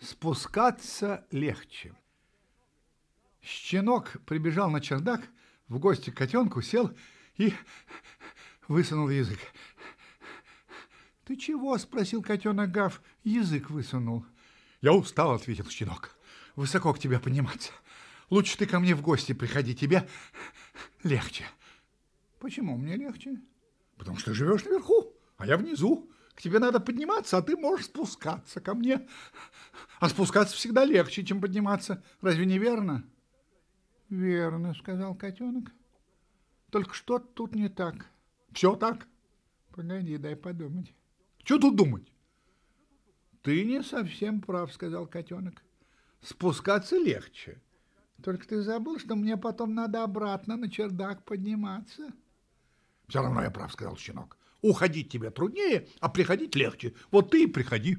Спускаться легче. Щенок прибежал на чердак, в гости к котенку сел и высунул язык. «Ты чего?» – спросил котенок Гав. Язык высунул. «Я устал», – ответил щенок. «Высоко к тебе подниматься. Лучше ты ко мне в гости приходи, тебе легче». «Почему мне легче?» «Потому что живешь наверху, а я внизу. К тебе надо подниматься, а ты можешь спускаться ко мне. А спускаться всегда легче, чем подниматься. Разве не верно? Верно, сказал котенок. Только что тут не так. Все так? Погоди, дай подумать. Что тут думать? Ты не совсем прав, сказал котенок. Спускаться легче. Только ты забыл, что мне потом надо обратно на чердак подниматься. Все равно я прав, сказал щенок. Уходить тебе труднее, а приходить легче. Вот ты и приходи.